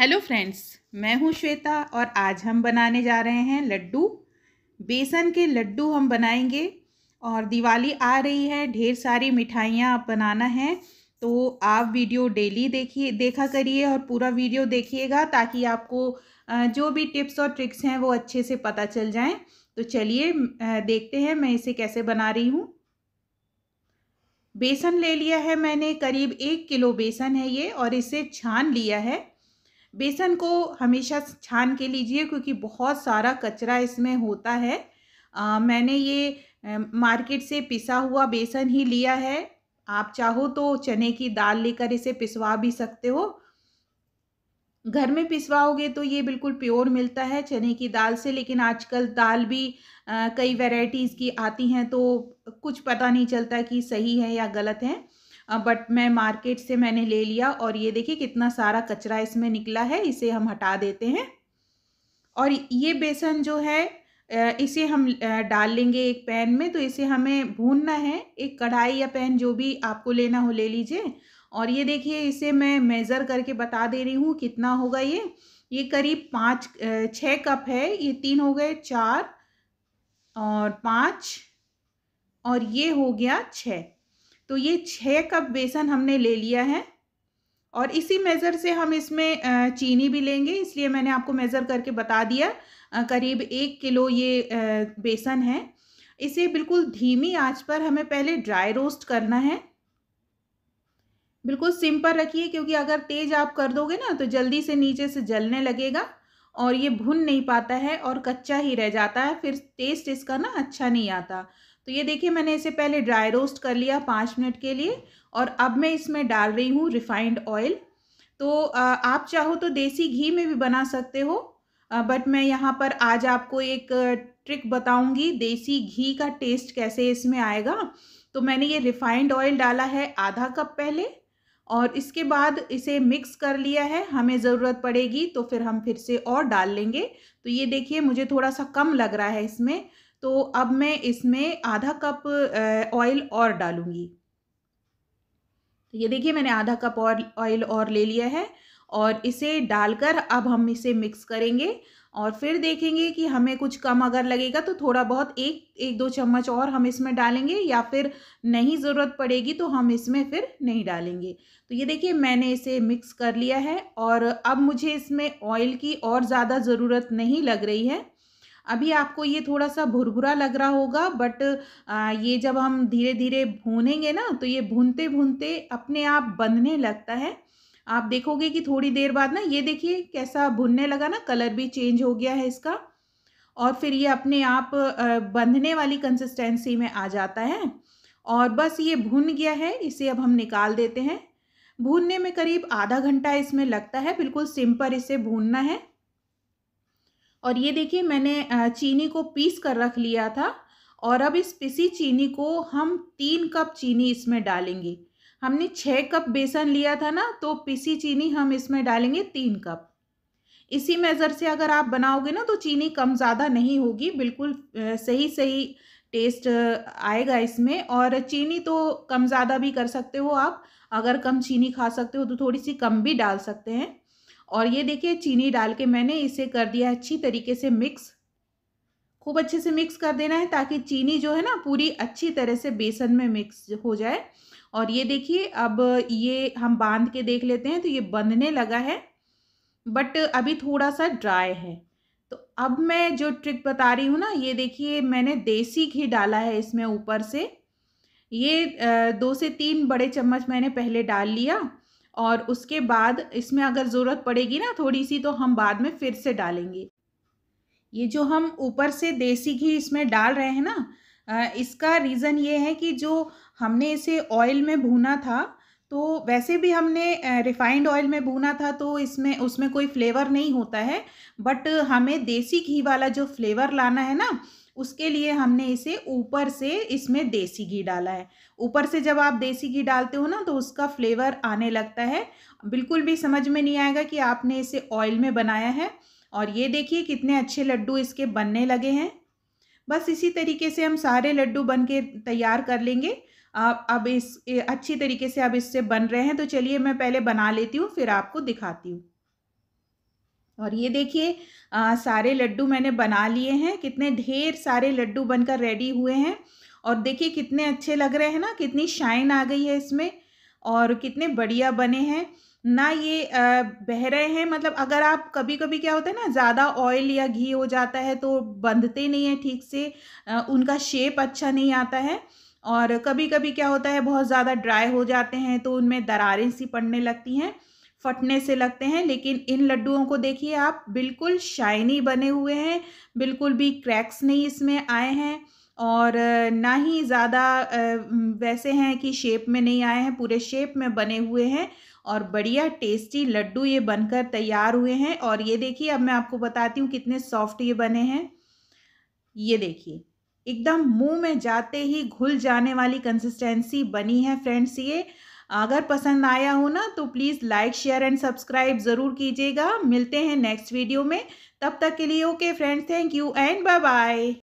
hello friends मैं हूं श्वेता और आज हम बनाने जा रहे हैं लड्डू बेसन के लड्डू हम बनाएंगे और दिवाली आ रही है ढेर सारी मिठाइयाँ आप बनाना है तो आप वीडियो डेली देखिए देखा करिए और पूरा वीडियो देखिएगा ताकि आपको जो भी टिप्स और ट्रिक्स हैं वो अच्छे से पता चल जाएं तो चलिए देखते हैं मैं इसे कैसे बना रही हूँ बेसन ले लिया है मैंने करीब एक किलो बेसन है ये और इसे छान लिया है बेसन को हमेशा छान के लीजिए क्योंकि बहुत सारा कचरा इसमें होता है आ, मैंने ये मार्केट से पिसा हुआ बेसन ही लिया है आप चाहो तो चने की दाल लेकर इसे पिसवा भी सकते हो घर में पिसवाओगे तो ये बिल्कुल प्योर मिलता है चने की दाल से लेकिन आजकल दाल भी आ, कई वैरायटीज़ की आती हैं तो कुछ पता नहीं चलता कि सही है या गलत है बट मैं मार्केट से मैंने ले लिया और ये देखिए कितना सारा कचरा इसमें निकला है इसे हम हटा देते हैं और ये बेसन जो है इसे हम डाल लेंगे एक पैन में तो इसे हमें भूनना है एक कढ़ाई या पैन जो भी आपको लेना हो ले लीजिए और ये देखिए इसे मैं मेज़र करके बता दे रही हूँ कितना होगा ये ये करीब पाँच छः कप है ये तीन हो गए चार और पाँच और ये हो गया छः तो ये छः कप बेसन हमने ले लिया है और इसी मेज़र से हम इसमें चीनी भी लेंगे इसलिए मैंने आपको मेज़र करके बता दिया करीब एक किलो ये बेसन है इसे बिल्कुल धीमी आंच पर हमें पहले ड्राई रोस्ट करना है बिल्कुल सिंपल रखिए क्योंकि अगर तेज़ आप कर दोगे ना तो जल्दी से नीचे से जलने लगेगा और ये भुन नहीं पाता है और कच्चा ही रह जाता है फिर टेस्ट इसका ना अच्छा नहीं आता तो ये देखिए मैंने इसे पहले ड्राई रोस्ट कर लिया पाँच मिनट के लिए और अब मैं इसमें डाल रही हूँ रिफाइंड ऑयल तो आप चाहो तो देसी घी में भी बना सकते हो बट मैं यहाँ पर आज आपको एक ट्रिक बताऊँगी देसी घी का टेस्ट कैसे इसमें आएगा तो मैंने ये रिफाइंड ऑयल डाला है आधा कप पहले और इसके बाद इसे मिक्स कर लिया है हमें ज़रूरत पड़ेगी तो फिर हम फिर से और डाल लेंगे तो ये देखिए मुझे थोड़ा सा कम लग रहा है इसमें तो अब मैं इसमें आधा कप ऑयल और डालूँगी तो ये देखिए मैंने आधा कप और ऑयल और ले लिया है और इसे डालकर अब हम इसे मिक्स करेंगे और फिर देखेंगे कि हमें कुछ कम अगर लगेगा तो थोड़ा बहुत एक एक दो चम्मच और हम इसमें डालेंगे या फिर नहीं ज़रूरत पड़ेगी तो हम इसमें फिर नहीं डालेंगे तो ये देखिए मैंने इसे मिक्स कर लिया है और अब मुझे इसमें ऑयल की और ज़्यादा ज़रूरत नहीं लग रही है अभी आपको ये थोड़ा सा भुरभुरा लग रहा होगा बट ये जब हम धीरे धीरे भूनेंगे ना तो ये भूनते भूनते अपने आप बंधने लगता है आप देखोगे कि थोड़ी देर बाद ना ये देखिए कैसा भुनने लगा ना कलर भी चेंज हो गया है इसका और फिर ये अपने आप बंधने वाली कंसिस्टेंसी में आ जाता है और बस ये भुन गया है इसे अब हम निकाल देते हैं भूनने में करीब आधा घंटा इसमें लगता है बिल्कुल सिम पर इसे भूनना है और ये देखिए मैंने चीनी को पीस कर रख लिया था और अब इस पिसी चीनी को हम तीन कप चीनी इसमें डालेंगे हमने छः कप बेसन लिया था ना तो पिसी चीनी हम इसमें डालेंगे तीन कप इसी मेज़र से अगर आप बनाओगे ना तो चीनी कम ज़्यादा नहीं होगी बिल्कुल सही सही टेस्ट आएगा इसमें और चीनी तो कम ज़्यादा भी कर सकते हो आप अगर कम चीनी खा सकते हो तो थोड़ी सी कम भी डाल सकते हैं और ये देखिए चीनी डाल के मैंने इसे कर दिया अच्छी तरीके से मिक्स खूब अच्छे से मिक्स कर देना है ताकि चीनी जो है ना पूरी अच्छी तरह से बेसन में मिक्स हो जाए और ये देखिए अब ये हम बांध के देख लेते हैं तो ये बंधने लगा है बट अभी थोड़ा सा ड्राई है तो अब मैं जो ट्रिक बता रही हूँ ना ये देखिए मैंने देसी घी डाला है इसमें ऊपर से ये दो से तीन बड़े चम्मच मैंने पहले डाल लिया और उसके बाद इसमें अगर ज़रूरत पड़ेगी ना थोड़ी सी तो हम बाद में फिर से डालेंगे ये जो हम ऊपर से देसी घी इसमें डाल रहे हैं ना इसका रीज़न ये है कि जो हमने इसे ऑयल में भूना था तो वैसे भी हमने रिफाइंड ऑयल में भूना था तो इसमें उसमें कोई फ्लेवर नहीं होता है बट हमें देसी घी वाला जो फ्लेवर लाना है ना उसके लिए हमने इसे ऊपर से इसमें देसी घी डाला है ऊपर से जब आप देसी घी डालते हो ना तो उसका फ्लेवर आने लगता है बिल्कुल भी समझ में नहीं आएगा कि आपने इसे ऑयल में बनाया है और ये देखिए कितने अच्छे लड्डू इसके बनने लगे हैं बस इसी तरीके से हम सारे लड्डू बन के तैयार कर लेंगे आप अब इस अच्छी तरीके से अब इससे बन रहे हैं तो चलिए मैं पहले बना लेती हूँ फिर आपको दिखाती हूँ और ये देखिए सारे लड्डू मैंने बना लिए हैं कितने ढेर सारे लड्डू बनकर रेडी हुए हैं और देखिए कितने अच्छे लग रहे हैं ना कितनी शाइन आ गई है इसमें और कितने बढ़िया बने हैं ना ये बह रहे हैं मतलब अगर आप कभी कभी क्या होता है ना ज़्यादा ऑयल या घी हो जाता है तो बंधते नहीं है ठीक से उनका शेप अच्छा नहीं आता है और कभी कभी क्या होता है बहुत ज़्यादा ड्राई हो जाते हैं तो उनमें दरारें सी पड़ने लगती हैं फटने से लगते हैं लेकिन इन लड्डुओं को देखिए आप बिल्कुल शाइनी बने हुए हैं बिल्कुल भी क्रैक्स नहीं इसमें आए हैं और ना ही ज़्यादा वैसे हैं कि शेप में नहीं आए हैं पूरे शेप में बने हुए हैं और बढ़िया टेस्टी लड्डू ये बनकर तैयार हुए हैं और ये देखिए अब मैं आपको बताती हूँ कितने सॉफ्ट ये बने हैं ये देखिए एकदम मुंह में जाते ही घुल जाने वाली कंसिस्टेंसी बनी है फ्रेंड्स ये अगर पसंद आया हो ना तो please like share and subscribe ज़रूर कीजिएगा मिलते हैं नेक्स्ट वीडियो में तब तक के लिए okay friends thank you and bye bye